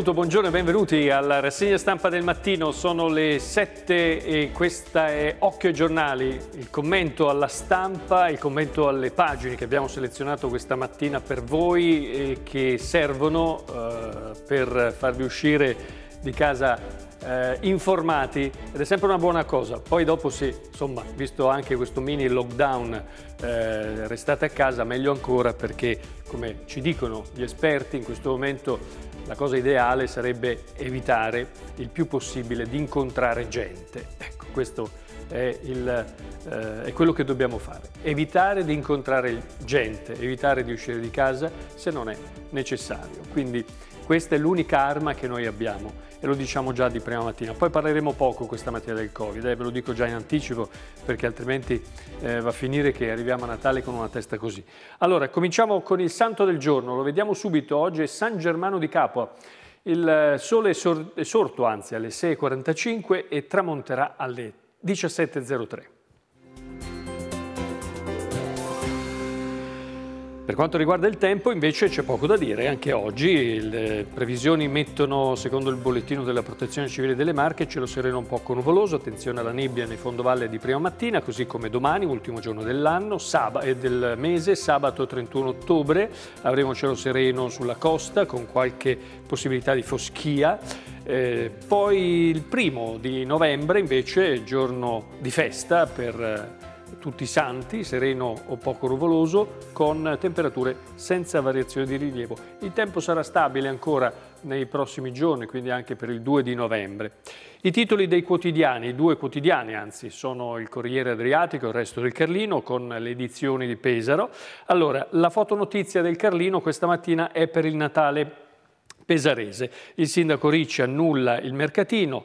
saluto, buongiorno e benvenuti alla rassegna stampa del mattino. Sono le 7 e questa è Occhio ai giornali, il commento alla stampa, il commento alle pagine che abbiamo selezionato questa mattina per voi e eh, che servono eh, per farvi uscire di casa eh, informati ed è sempre una buona cosa. Poi dopo sì, insomma, visto anche questo mini lockdown, eh, restate a casa, meglio ancora perché come ci dicono gli esperti in questo momento la cosa ideale sarebbe evitare il più possibile di incontrare gente. Ecco, questo è, il, eh, è quello che dobbiamo fare. Evitare di incontrare gente, evitare di uscire di casa se non è necessario. Quindi questa è l'unica arma che noi abbiamo e lo diciamo già di prima mattina. Poi parleremo poco questa mattina del Covid, eh, ve lo dico già in anticipo perché altrimenti eh, va a finire che arriviamo a Natale con una testa così. Allora, cominciamo con il santo del giorno, lo vediamo subito, oggi è San Germano di Capua. Il eh, sole è, sorto anzi alle 6.45 e tramonterà alle 17.03. Per quanto riguarda il tempo invece c'è poco da dire, anche oggi le previsioni mettono, secondo il bollettino della protezione civile delle Marche, cielo sereno un po' nuvoloso, attenzione alla nebbia nei fondovalle di prima mattina, così come domani, ultimo giorno dell'anno e eh, del mese, sabato 31 ottobre, avremo cielo sereno sulla costa con qualche possibilità di foschia, eh, poi il primo di novembre invece giorno di festa per eh, tutti santi, sereno o poco nuvoloso, con temperature senza variazioni di rilievo. Il tempo sarà stabile ancora nei prossimi giorni, quindi anche per il 2 di novembre. I titoli dei quotidiani, i due quotidiani anzi, sono il Corriere Adriatico e il Resto del Carlino con le edizioni di Pesaro. Allora, la fotonotizia del Carlino questa mattina è per il Natale pesarese. Il sindaco Ricci annulla il mercatino,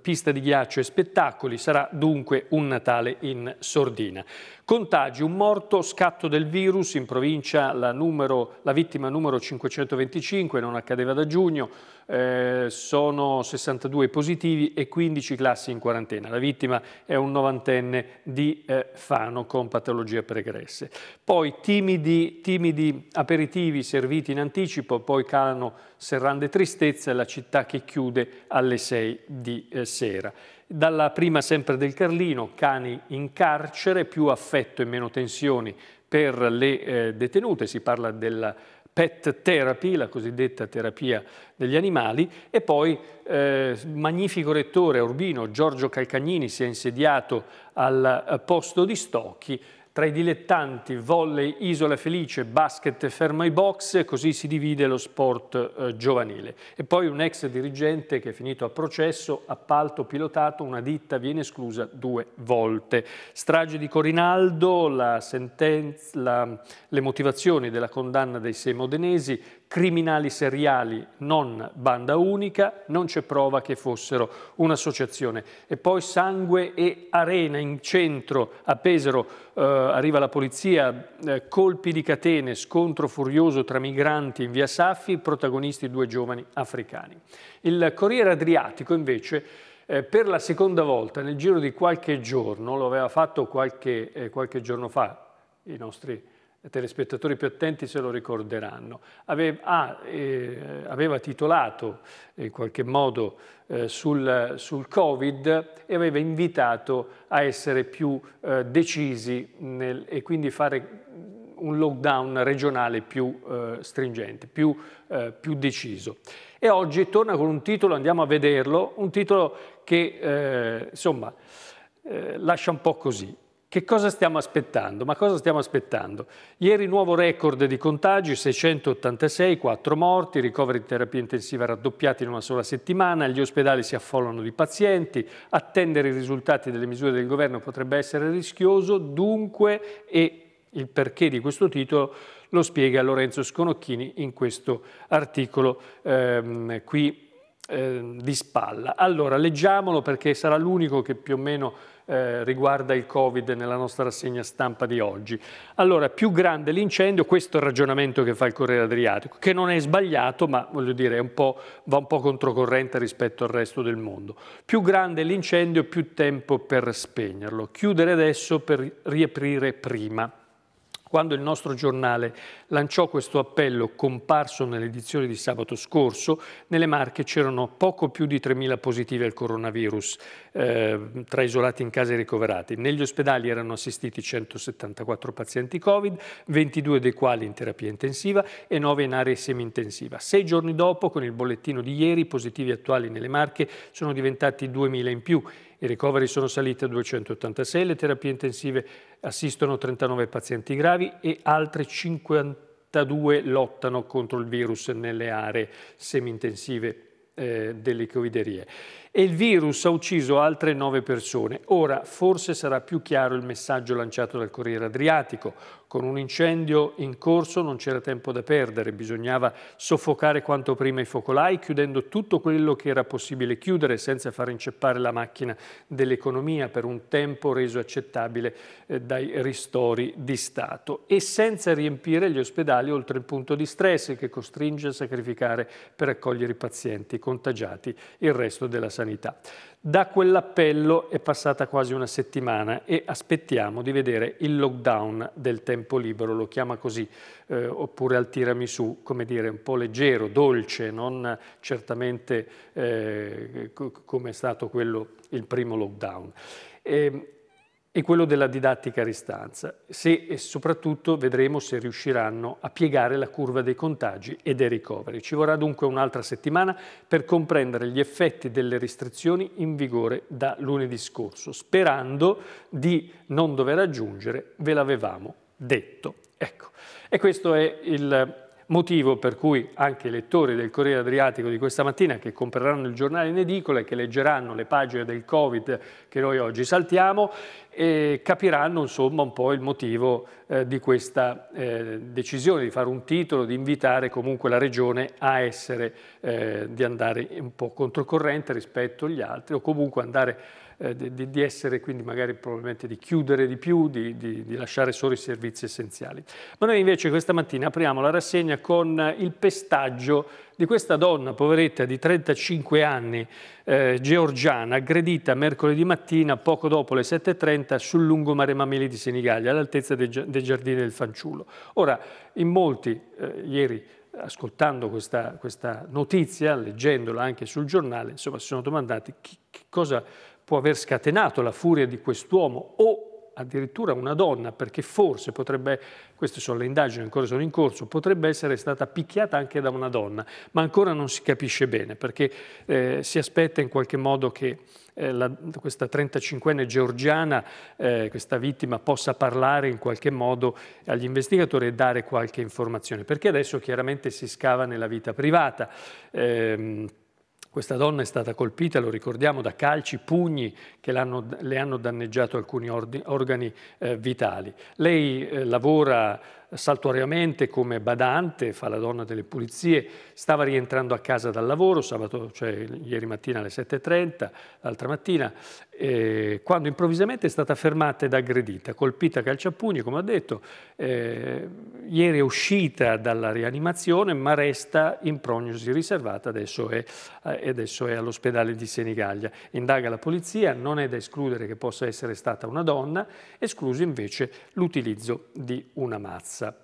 pista di ghiaccio e spettacoli, sarà dunque un Natale in sordina. Contagi, un morto, scatto del virus, in provincia la, numero, la vittima numero 525, non accadeva da giugno, eh, sono 62 positivi e 15 classi in quarantena. La vittima è un novantenne di eh, Fano con patologie pregresse. Poi timidi, timidi aperitivi serviti in anticipo, poi calano Serrande Tristezza è la città che chiude alle 6 di eh, sera. Dalla prima sempre del Carlino, cani in carcere, più affetto e meno tensioni per le eh, detenute, si parla della pet therapy, la cosiddetta terapia degli animali, e poi eh, magnifico rettore urbino Giorgio Calcagnini si è insediato al eh, posto di Stocchi, tra i dilettanti, volley Isola Felice, basket fermo i Box, così si divide lo sport eh, giovanile. E poi un ex dirigente che è finito a processo, appalto pilotato, una ditta viene esclusa due volte. Strage di Corinaldo, la la, le motivazioni della condanna dei sei modenesi, criminali seriali non banda unica, non c'è prova che fossero un'associazione. E poi sangue e arena in centro a Pesaro, eh, arriva la polizia, eh, colpi di catene, scontro furioso tra migranti in via Saffi, protagonisti due giovani africani. Il Corriere Adriatico invece eh, per la seconda volta nel giro di qualche giorno, lo aveva fatto qualche, eh, qualche giorno fa i nostri telespettatori più attenti se lo ricorderanno, aveva, ah, eh, aveva titolato in qualche modo eh, sul, sul, Covid e aveva invitato a essere più eh, decisi nel, e quindi fare un lockdown regionale più eh, stringente, più, eh, più, deciso. E oggi torna con un titolo, andiamo a vederlo, un titolo che eh, insomma lascia un po' così. Che cosa stiamo aspettando? Ma cosa stiamo aspettando? Ieri nuovo record di contagi, 686, 4 morti, ricoveri in terapia intensiva raddoppiati in una sola settimana, gli ospedali si affollano di pazienti, attendere i risultati delle misure del governo potrebbe essere rischioso, dunque, e il perché di questo titolo lo spiega Lorenzo Sconocchini in questo articolo ehm, qui eh, di spalla. Allora, leggiamolo perché sarà l'unico che più o meno eh, riguarda il Covid nella nostra rassegna stampa di oggi. Allora, più grande l'incendio, questo è il ragionamento che fa il Corriere Adriatico, che non è sbagliato, ma voglio dire, un va un po' controcorrente rispetto al resto del mondo. Più grande l'incendio, più tempo per spegnerlo. Chiudere adesso per riaprire prima. Quando il nostro giornale lanciò questo appello comparso nell'edizione di sabato scorso, nelle Marche c'erano poco più di 3.000 positivi al coronavirus eh, tra isolati in casa e ricoverati. Negli ospedali erano assistiti 174 pazienti Covid, 22 dei quali in terapia intensiva e 9 in area semi-intensiva. Sei giorni dopo, con il bollettino di ieri, i positivi attuali nelle Marche sono diventati 2.000 in più. I ricoveri sono saliti a 286, le terapie intensive assistono 39 pazienti gravi e altre 52 lottano contro il virus nelle aree semi-intensive eh, delle coviderie e il virus ha ucciso altre nove persone. Ora forse sarà più chiaro il messaggio lanciato dal Corriere Adriatico. Con un incendio in corso non c'era tempo da perdere, bisognava soffocare quanto prima i focolai, chiudendo tutto quello che era possibile chiudere senza far inceppare la macchina dell'economia per un tempo reso accettabile eh, dai ristori di Stato e senza riempire gli ospedali oltre il punto di stress che costringe a sacrificare per accogliere i pazienti contagiati il resto della sanità sanità. Da quell'appello è passata quasi una settimana e aspettiamo di vedere il lockdown del tempo libero, lo chiama così, eh, oppure al tiramisù, come dire, un po' leggero, dolce, non certamente eh, come è stato quello, il primo lockdown. E, ehm, e quello della didattica a distanza, se e soprattutto vedremo se riusciranno a piegare la curva dei contagi e dei ricoveri. Ci vorrà dunque un'altra settimana per comprendere gli effetti delle restrizioni in vigore da lunedì scorso, sperando di non dover aggiungere ve l'avevamo detto. Ecco, e questo è il motivo per cui anche i lettori del Corriere Adriatico di questa mattina che compreranno il giornale in edicola e che leggeranno le pagine del Covid che noi oggi saltiamo capiranno insomma un po' il motivo eh, di questa eh, decisione di fare un titolo, di invitare comunque la Regione a essere, eh, di andare un po' controcorrente rispetto agli altri o comunque andare eh, di, di, essere quindi magari probabilmente di chiudere di più, di, di, di lasciare solo i servizi essenziali. Ma noi invece questa mattina apriamo la rassegna con il pestaggio di questa donna poveretta di 35 anni, eh, georgiana, aggredita mercoledì mattina poco dopo le 7.30 sul lungomare Mameli di Senigallia, all'altezza dei, dei, giardini del fanciullo. Ora, in molti, eh, ieri ascoltando questa, questa, notizia, leggendola anche sul giornale, insomma, si sono domandati chi, chi cosa può aver scatenato la furia di quest'uomo o addirittura una donna, perché forse potrebbe, queste sono le indagini, ancora sono in corso, potrebbe essere stata picchiata anche da una donna, ma ancora non si capisce bene, perché eh, si aspetta in qualche modo che eh, la, questa 35enne georgiana, eh, questa vittima, possa parlare in qualche modo agli investigatori e dare qualche informazione, perché adesso chiaramente si scava nella vita privata. Eh, questa donna è stata colpita, lo ricordiamo, da calci, pugni che le hanno danneggiato alcuni organi eh, vitali. Lei eh, lavora saltuariamente come badante, fa la donna delle pulizie, stava rientrando a casa dal lavoro sabato, cioè ieri mattina alle 7.30, l'altra mattina, eh, quando improvvisamente è stata fermata ed aggredita, colpita a calciapugni, come ho detto, eh, ieri è uscita dalla rianimazione ma resta in prognosi riservata adesso è, eh, adesso è all'ospedale di Senigallia. Indaga la polizia, non è da escludere che possa essere stata una donna, escluso invece l'utilizzo di una mazza.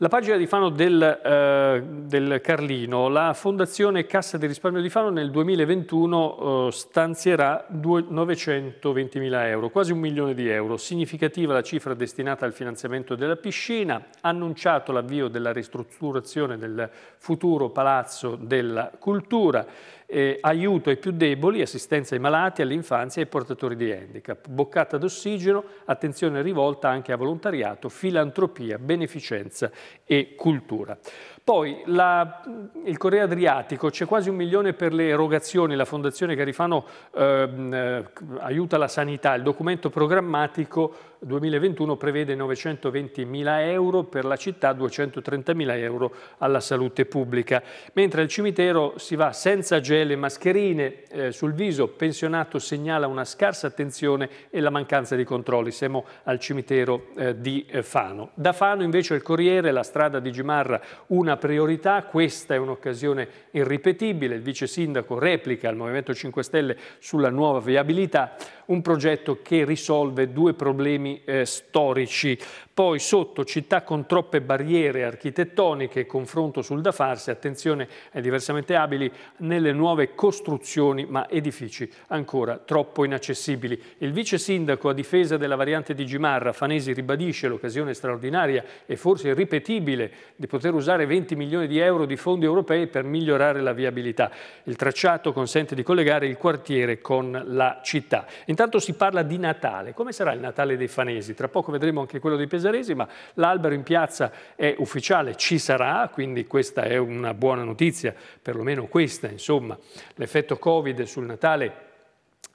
La pagina di Fano del, eh, del, Carlino, la Fondazione Cassa di Risparmio di Fano nel 2021 eh, stanzierà mila euro, quasi un milione di euro. Significativa la cifra destinata al finanziamento della piscina, annunciato l'avvio della ristrutturazione del futuro Palazzo della Cultura eh, aiuto ai più deboli, assistenza ai malati, all'infanzia e ai portatori di handicap, boccata d'ossigeno, attenzione rivolta anche a volontariato, filantropia, beneficenza e cultura. Poi la, mm, il Correo Adriatico, c'è quasi un milione per le erogazioni, la Fondazione Carifano ehm, eh, aiuta la sanità, il documento programmatico 2021 prevede 920.000 euro per la città, 230.000 euro alla salute pubblica. Mentre al cimitero si va senza gel e mascherine eh, sul viso, pensionato segnala una scarsa attenzione e la mancanza di controlli. Siamo al cimitero eh, di eh, Fano. Da Fano invece il Corriere, la strada di Gimarra, una priorità. Questa è un'occasione irripetibile. Il vice sindaco replica al Movimento 5 Stelle sulla nuova viabilità, un progetto che risolve due problemi problemi eh, storici poi sotto città con troppe barriere architettoniche, confronto sul da farsi, attenzione ai diversamente abili nelle nuove costruzioni, ma edifici ancora troppo inaccessibili. Il vice sindaco a difesa della variante di Gimarra, Fanesi, ribadisce l'occasione straordinaria e forse irripetibile di poter usare 20 milioni di euro di fondi europei per migliorare la viabilità. Il tracciato consente di collegare il quartiere con la città. Intanto si parla di Natale. Come sarà il Natale dei Fanesi? Tra poco vedremo anche quello dei Pesaro Cesaresima, l'albero in piazza è ufficiale, ci sarà, quindi questa è una buona notizia, perlomeno questa, insomma, l'effetto Covid sul Natale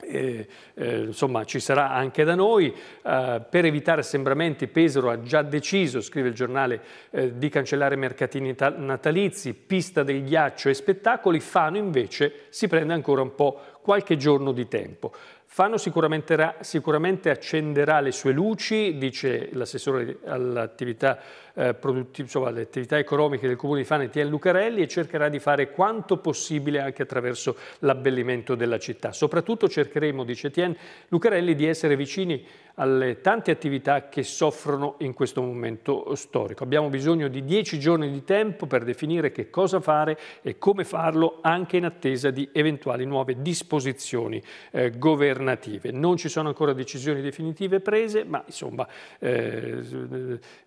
eh, eh, insomma ci sarà anche da noi, eh, per evitare assembramenti Pesaro ha già deciso, scrive il giornale, eh, di cancellare mercatini natalizi, pista del ghiaccio e spettacoli, Fano invece si prende ancora un po' qualche giorno di tempo. Fano sicuramente, sicuramente, accenderà le sue luci, dice l'assessore all'attività, eh, alle attività economiche del Comune di Fano, Etienne Lucarelli, e cercherà di fare quanto possibile anche attraverso l'abbellimento della città. Soprattutto cercheremo, dice Etienne Lucarelli, di essere vicini alle tante attività che soffrono in questo momento storico. Abbiamo bisogno di dieci giorni di tempo per definire che cosa fare e come farlo anche in attesa di eventuali nuove disposizioni eh, governative. Non ci sono ancora decisioni definitive prese, ma insomma eh,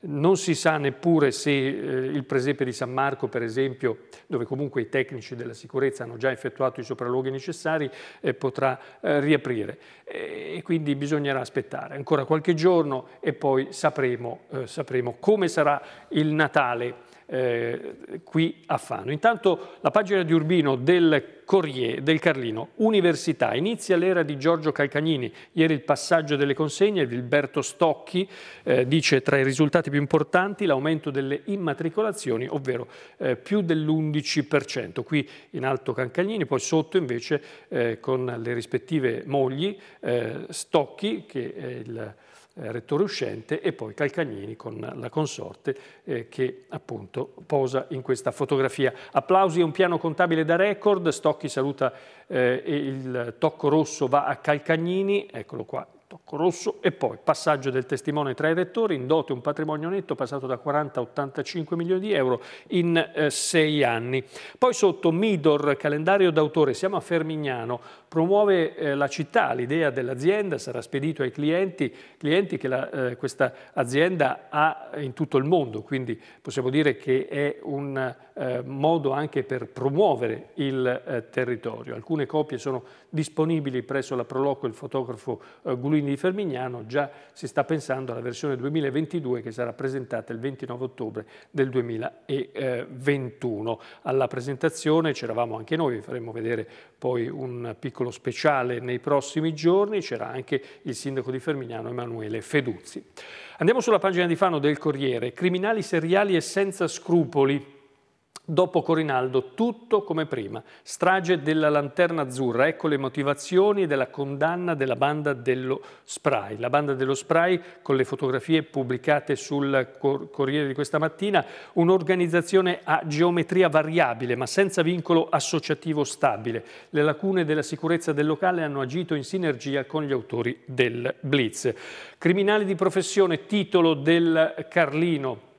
non si sa neppure se eh, il presepe di San Marco, per esempio, dove comunque i tecnici della sicurezza hanno già effettuato i sopralluoghi necessari, eh, potrà eh, riaprire. E quindi bisognerà aspettare ancora qualche giorno e poi sapremo, eh, sapremo come sarà il Natale eh, qui a Fano. Intanto la pagina di Urbino del Corriere del Carlino, Università, inizia l'era di Giorgio Calcagnini, ieri il passaggio delle consegne, Vilberto Stocchi eh, dice tra i risultati più importanti l'aumento delle immatricolazioni, ovvero eh, più dell'11%, qui in alto Calcagnini, poi sotto invece eh, con le rispettive mogli, eh, Stocchi che è il eh, rettore uscente, e poi Calcagnini con la consorte eh, che appunto posa in questa fotografia. Applausi a un piano contabile da record, Stocchi saluta eh, il tocco rosso va a Calcagnini, eccolo qua tocco rosso e poi passaggio del testimone tra i rettori, in dote un patrimonio netto passato da 40 a 85 milioni di euro in eh, sei anni. Poi sotto Midor, calendario d'autore, siamo a Fermignano, promuove eh, la città, l'idea dell'azienda, sarà spedito ai clienti, clienti che la, eh, questa azienda ha in tutto il mondo, quindi possiamo dire che è un eh, modo anche per promuovere il eh, territorio. Alcune copie sono disponibili presso la Proloco, il fotografo eh, Gulino quindi di Fermignano, già si sta pensando alla versione 2022 che sarà presentata il 29 ottobre del 2021. Alla presentazione c'eravamo anche noi, vi faremo vedere poi un piccolo speciale nei prossimi giorni, c'era anche il sindaco di Fermignano Emanuele Feduzzi. Andiamo sulla pagina di Fano del Corriere, criminali seriali e senza scrupoli. Dopo Corinaldo, tutto come prima. Strage della Lanterna Azzurra, ecco le motivazioni della condanna della banda dello spray. La banda dello spray, con le fotografie pubblicate sul Corriere di questa mattina, un'organizzazione a geometria variabile ma senza vincolo associativo stabile. Le lacune della sicurezza del locale hanno agito in sinergia con gli autori del Blitz. Criminali di professione, titolo del Carlino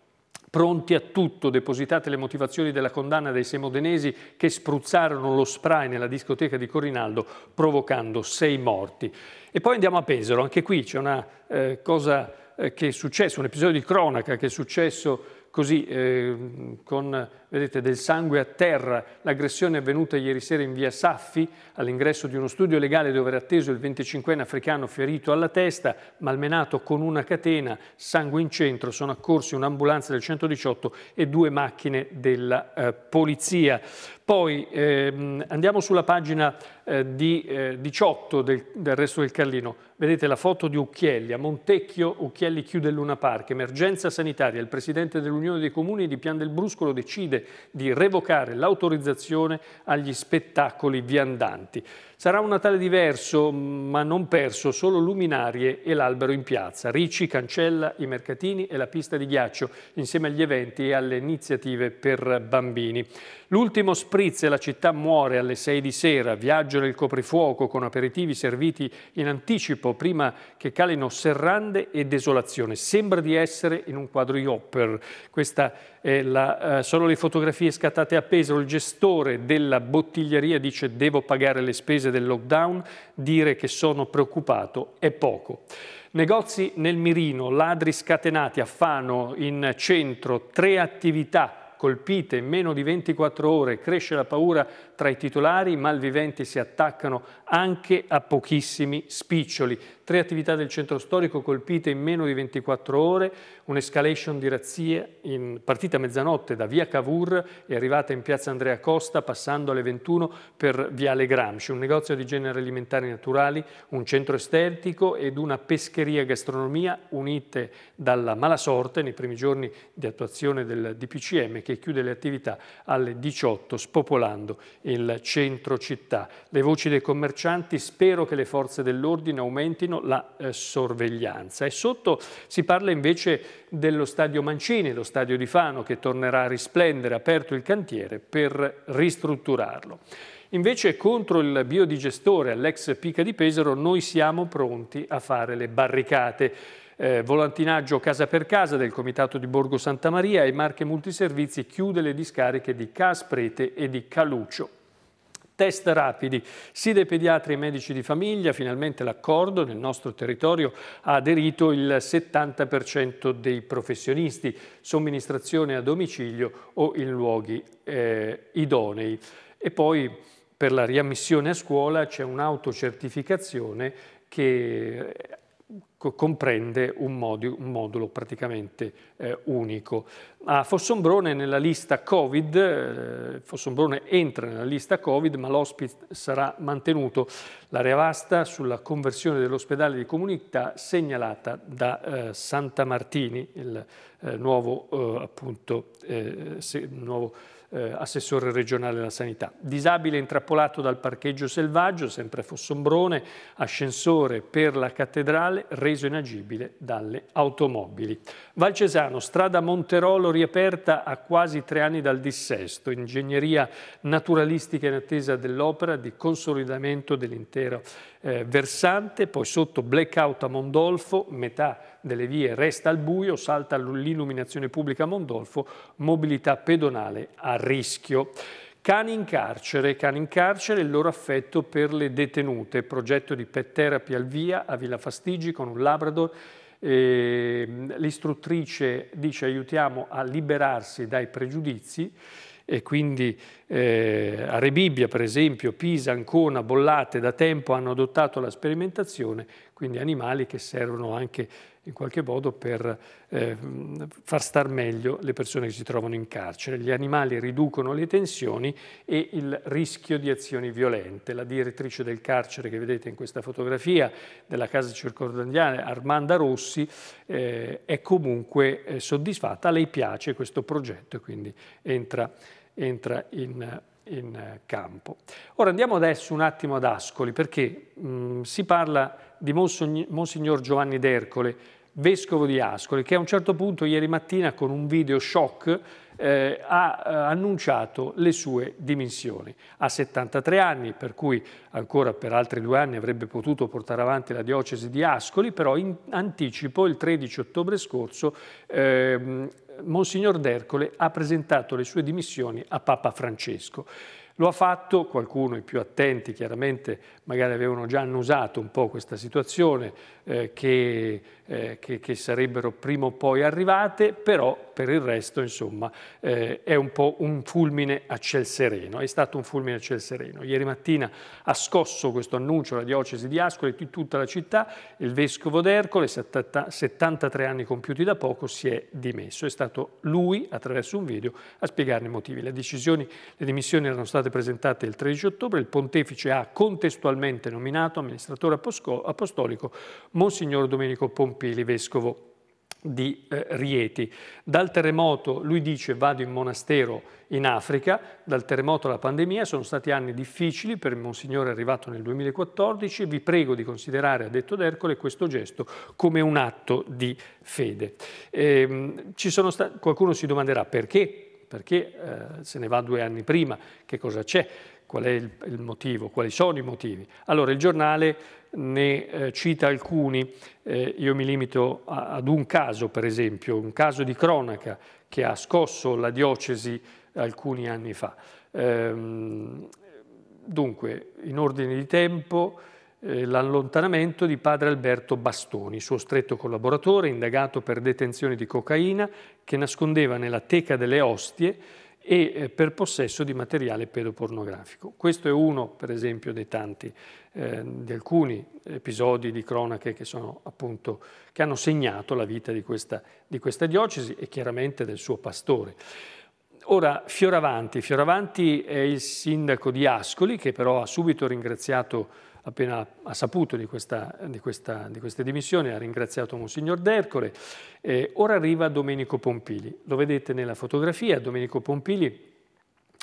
pronti a tutto, depositate le motivazioni della condanna dei semodenesi che spruzzarono lo spray nella discoteca di Corinaldo provocando sei morti. E poi andiamo a Pesaro, anche qui c'è una eh, cosa eh, che è successo, un episodio di cronaca che è successo così eh, con vedete, del sangue a terra. L'aggressione è avvenuta ieri sera in via Saffi, all'ingresso di uno studio legale dove era atteso il 25enne africano ferito alla testa, malmenato con una catena, sangue in centro, sono accorsi un'ambulanza del 118 e due macchine della eh, polizia. Poi ehm, andiamo sulla pagina eh, di eh, 18 del, del, resto del Carlino. Vedete la foto di Ucchielli, a Montecchio Ucchielli chiude il Luna Park, emergenza sanitaria. Il presidente dell'Unione dei Comuni di Pian del Bruscolo decide di revocare l'autorizzazione agli spettacoli viandanti. Sarà un Natale diverso, ma non perso, solo luminarie e l'albero in piazza. Ricci cancella i mercatini e la pista di ghiaccio, insieme agli eventi e alle iniziative per bambini. L'ultimo spritz e la città muore alle 6 di sera, viaggio nel coprifuoco con aperitivi serviti in anticipo prima che calino serrande e desolazione. Sembra di essere in un quadro Iopper. Questa la, eh, sono le fotografie scattate a Pesaro. Il gestore della bottiglieria dice devo pagare le spese mese del lockdown, dire che sono preoccupato è poco. Negozi nel mirino, ladri scatenati a Fano in centro, tre attività colpite in meno di 24 ore, cresce la paura tra i titolari, i malviventi si attaccano anche a pochissimi spiccioli. Tre attività del centro storico colpite in meno di 24 ore, un'escalation di razzie in partita a mezzanotte da via Cavour e arrivata in piazza Andrea Costa passando alle 21 per viale Gramsci, un negozio di generi alimentari naturali, un centro estetico ed una pescheria gastronomia unite dalla mala sorte nei primi giorni di attuazione del DPCM che chiude le attività alle 18 spopolando il centro città. Le voci dei commercianti, spero che le forze dell'ordine aumentino la eh, sorveglianza. E sotto si parla invece dello stadio Mancini, lo stadio di Fano, che tornerà a risplendere, aperto il cantiere per ristrutturarlo. Invece contro il biodigestore all'ex Pica di Pesaro noi siamo pronti a fare le barricate. Eh, volantinaggio casa per casa del Comitato di Borgo Santa Maria e Marche Multiservizi chiude le discariche di Casprete e di Caluccio. Test rapidi, SIDE pediatri e medici di famiglia, finalmente l'accordo nel nostro territorio ha aderito il 70% dei professionisti, somministrazione a domicilio o in luoghi eh, idonei. E poi per la riammissione a scuola c'è un'autocertificazione che comprende un, modulo, un modulo praticamente eh, unico. A ah, Fossombrone nella lista Covid, eh, Fossombrone entra nella lista Covid, ma l'ospite sarà mantenuto. L'area vasta sulla conversione dell'ospedale di comunità segnalata da eh, Santa Martini, il eh, nuovo eh, appunto eh, se, nuovo eh, assessore regionale della sanità. Disabile intrappolato dal parcheggio selvaggio, sempre a Fossombrone, ascensore per la cattedrale reso inagibile dalle automobili. Valcesano, strada Monterolo riaperta a quasi tre anni dal dissesto, ingegneria naturalistica in attesa dell'opera di consolidamento dell'intero eh, versante, poi sotto blackout a Mondolfo, metà delle vie resta al buio, salta l'illuminazione pubblica a Mondolfo, mobilità pedonale a rischio. Cani in carcere, cani in carcere e il loro affetto per le detenute, progetto di pet therapy al via a Villa Fastigi con un Labrador ehm, l'istruttrice dice aiutiamo a liberarsi dai pregiudizi e quindi eh, a Rebibbia per esempio, Pisa, Ancona, Bollate da tempo hanno adottato la sperimentazione, quindi animali che servono anche in qualche modo per eh, far star meglio le persone che si trovano in carcere. Gli animali riducono le tensioni e il rischio di azioni violente. La direttrice del carcere che vedete in questa fotografia della casa circondanniale, Armanda Rossi, eh, è comunque eh, soddisfatta, a lei piace questo progetto e quindi entra, entra in in campo. Ora andiamo adesso un attimo ad Ascoli perché mh, si parla di Monsignor Giovanni D'Ercole, vescovo di Ascoli, che a un certo punto ieri mattina con un video shock eh, ha eh, annunciato le sue dimissioni. Ha 73 anni, per cui ancora per altri due anni avrebbe potuto portare avanti la diocesi di Ascoli, però in anticipo, il 13 ottobre scorso, eh, Monsignor D'Ercole ha presentato le sue dimissioni a Papa Francesco. Lo ha fatto, qualcuno, i più attenti chiaramente, magari avevano già annusato un po' questa situazione, eh, che, eh, che, che, sarebbero prima o poi arrivate, però per il resto insomma eh, è un po' un fulmine a ciel sereno, è stato un fulmine a ciel sereno. Ieri mattina ha scosso questo annuncio la diocesi di Ascoli e tutta la città, il vescovo d'Ercole, 73 anni compiuti da poco, si è dimesso. È stato lui, attraverso un video, a spiegarne i motivi. le, le dimissioni erano state state presentate il 13 ottobre, il pontefice ha contestualmente nominato amministratore apostolico Monsignor Domenico Pompili, vescovo di eh, Rieti. Dal terremoto, lui dice, vado in monastero in Africa, dal terremoto alla pandemia sono stati anni difficili per Monsignore arrivato nel 2014, vi prego di considerare, ha detto D'Ercole, questo gesto come un atto di fede. Ehm, qualcuno si domanderà perché perché eh, se ne va due anni prima, che cosa c'è, qual è il, il motivo, quali sono i motivi. Allora il giornale ne eh, cita alcuni, eh, io mi limito a, ad un caso per esempio, un caso di cronaca che ha scosso la diocesi alcuni anni fa. Ehm, dunque, in ordine di tempo eh, l'allontanamento di padre Alberto Bastoni, suo stretto collaboratore indagato per detenzione di cocaina che nascondeva nella teca delle ostie e eh, per possesso di materiale pedopornografico. Questo è uno, per esempio, dei tanti, eh, di alcuni episodi di cronache che, sono, appunto, che hanno segnato la vita di questa, di questa diocesi e chiaramente del suo pastore. Ora, Fioravanti. Fioravanti è il sindaco di Ascoli, che però ha subito ringraziato appena ha saputo di, questa, di, questa, di queste dimissioni, ha ringraziato Monsignor D'Ercole. Eh, ora arriva Domenico Pompili, lo vedete nella fotografia, Domenico Pompili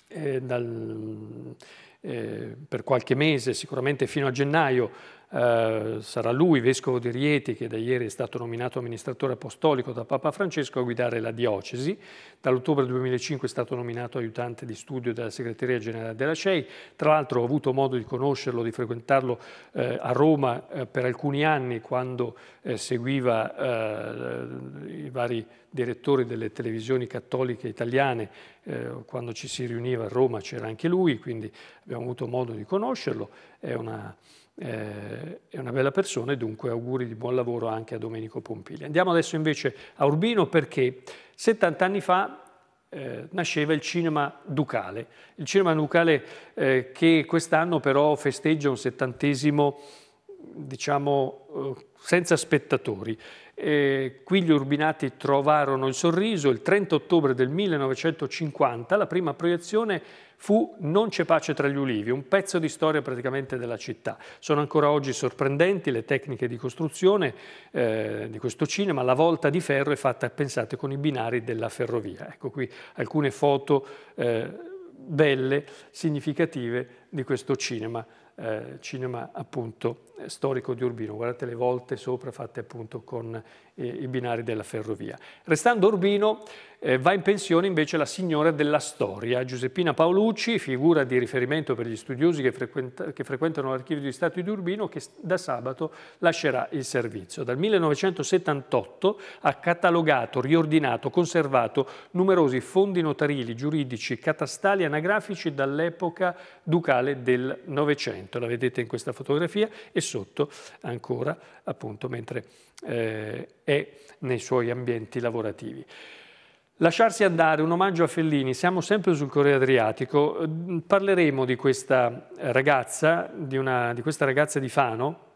eh, dal, eh, per qualche mese, sicuramente fino a gennaio, eh, sarà lui, vescovo di Rieti, che da ieri è stato nominato amministratore apostolico da Papa Francesco, a guidare la diocesi. Dall'ottobre 2005 è stato nominato aiutante di studio della segreteria generale della CEI. Tra l'altro ho avuto modo di conoscerlo, di frequentarlo eh, a Roma eh, per alcuni anni quando eh, seguiva eh, i vari direttori delle televisioni cattoliche italiane, quando ci si riuniva a Roma c'era anche lui, quindi abbiamo avuto modo di conoscerlo. È una eh, è una bella persona e dunque auguri di buon lavoro anche a Domenico Pompili. Andiamo adesso invece a Urbino perché 70 anni fa eh, nasceva il cinema ducale, il cinema ducale eh, che quest'anno però festeggia un settantesimo diciamo eh, senza spettatori. Eh, qui gli Urbinati trovarono il sorriso il 30 ottobre del 1950, la prima proiezione fu Non c'è pace tra gli ulivi, un pezzo di storia praticamente della città. Sono ancora oggi sorprendenti le tecniche di costruzione eh, di questo cinema, la volta di ferro è fatta, pensate, con i binari della ferrovia. Ecco qui alcune foto eh, belle, significative di questo cinema. Eh, cinema appunto storico di Urbino, guardate le volte sopra fatte appunto con eh, i binari della ferrovia. Restando Urbino eh, va in pensione invece la signora della storia, Giuseppina Paolucci, figura di riferimento per gli studiosi che, frequenta, che frequentano l'archivio di Stato di Urbino, che da sabato lascerà il servizio. Dal 1978 ha catalogato, riordinato, conservato numerosi fondi notarili, giuridici, catastali, anagrafici dall'epoca ducale del Novecento. La vedete in questa fotografia e sotto ancora appunto mentre eh, e nei suoi ambienti lavorativi. Lasciarsi andare, un omaggio a Fellini, siamo sempre sul Corriere Adriatico, parleremo di questa ragazza, di, una, di questa ragazza di Fano,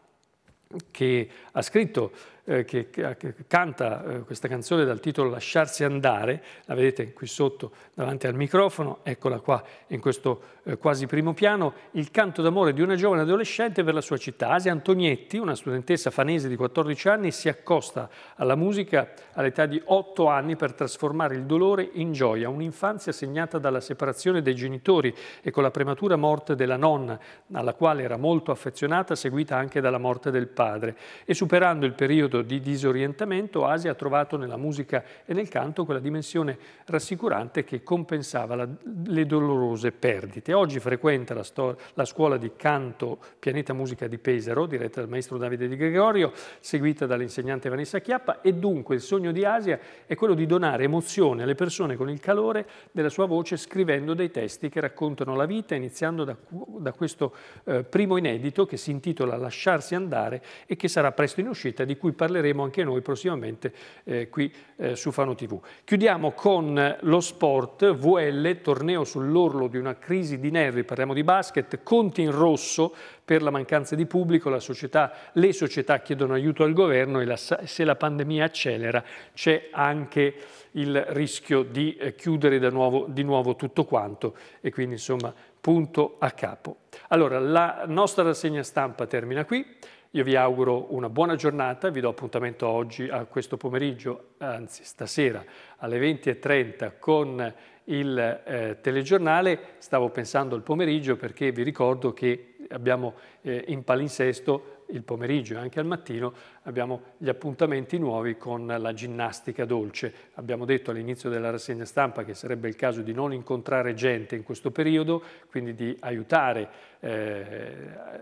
che ha scritto eh, che, ah, che, canta eh, questa canzone dal titolo Lasciarsi andare, la vedete qui sotto davanti al microfono, eccola qua in questo eh, quasi primo piano, il canto d'amore di una giovane adolescente per la sua città. Asia Antonietti, una studentessa fanese di 14 anni, si accosta alla musica all'età di 8 anni per trasformare il dolore in gioia, un'infanzia segnata dalla separazione dei genitori e con la prematura morte della nonna, alla quale era molto affezionata, seguita anche dalla morte del padre. E superando il periodo periodo di disorientamento Asia ha trovato nella musica e nel canto quella dimensione rassicurante che compensava la, le dolorose perdite. Oggi frequenta la, la scuola di canto Pianeta Musica di Pesaro, diretta dal maestro Davide Di Gregorio, seguita dall'insegnante Vanessa Chiappa e dunque il sogno di Asia è quello di donare emozione alle persone con il calore della sua voce scrivendo dei testi che raccontano la vita, iniziando da, da questo eh, primo inedito che si intitola Lasciarsi andare e che sarà presto in uscita, di cui parleremo parleremo anche noi prossimamente eh, qui eh, su Fano TV. Chiudiamo con eh, lo sport, VL, torneo sull'orlo di una crisi di nervi, parliamo di basket, conti in rosso per la mancanza di pubblico, società, le società chiedono aiuto al governo e la, se la pandemia accelera c'è anche il rischio di eh, chiudere nuovo, di nuovo tutto quanto e quindi insomma punto a capo. Allora la nostra rassegna stampa termina qui. Io vi auguro una buona giornata, vi do appuntamento oggi a questo pomeriggio, anzi stasera alle 20.30 con il eh, telegiornale. Stavo pensando al pomeriggio perché vi ricordo che abbiamo eh, in palinsesto il pomeriggio e anche al mattino abbiamo gli appuntamenti nuovi con la ginnastica dolce. Abbiamo detto all'inizio della rassegna stampa che sarebbe il caso di non incontrare gente in questo periodo, quindi di aiutare eh,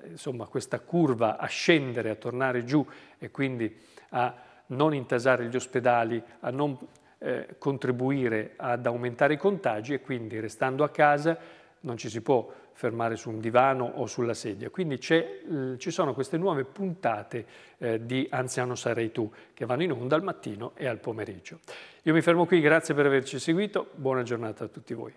insomma, questa curva a scendere, a tornare giù e quindi a non intasare gli ospedali, a non eh, contribuire ad aumentare i contagi e quindi restando a casa non ci si può fermare su un divano o sulla sedia. Quindi ci sono queste nuove puntate eh, di Anziano Sarei Tu che vanno in onda al mattino e al pomeriggio. Io mi fermo qui, grazie per averci seguito, buona giornata a tutti voi.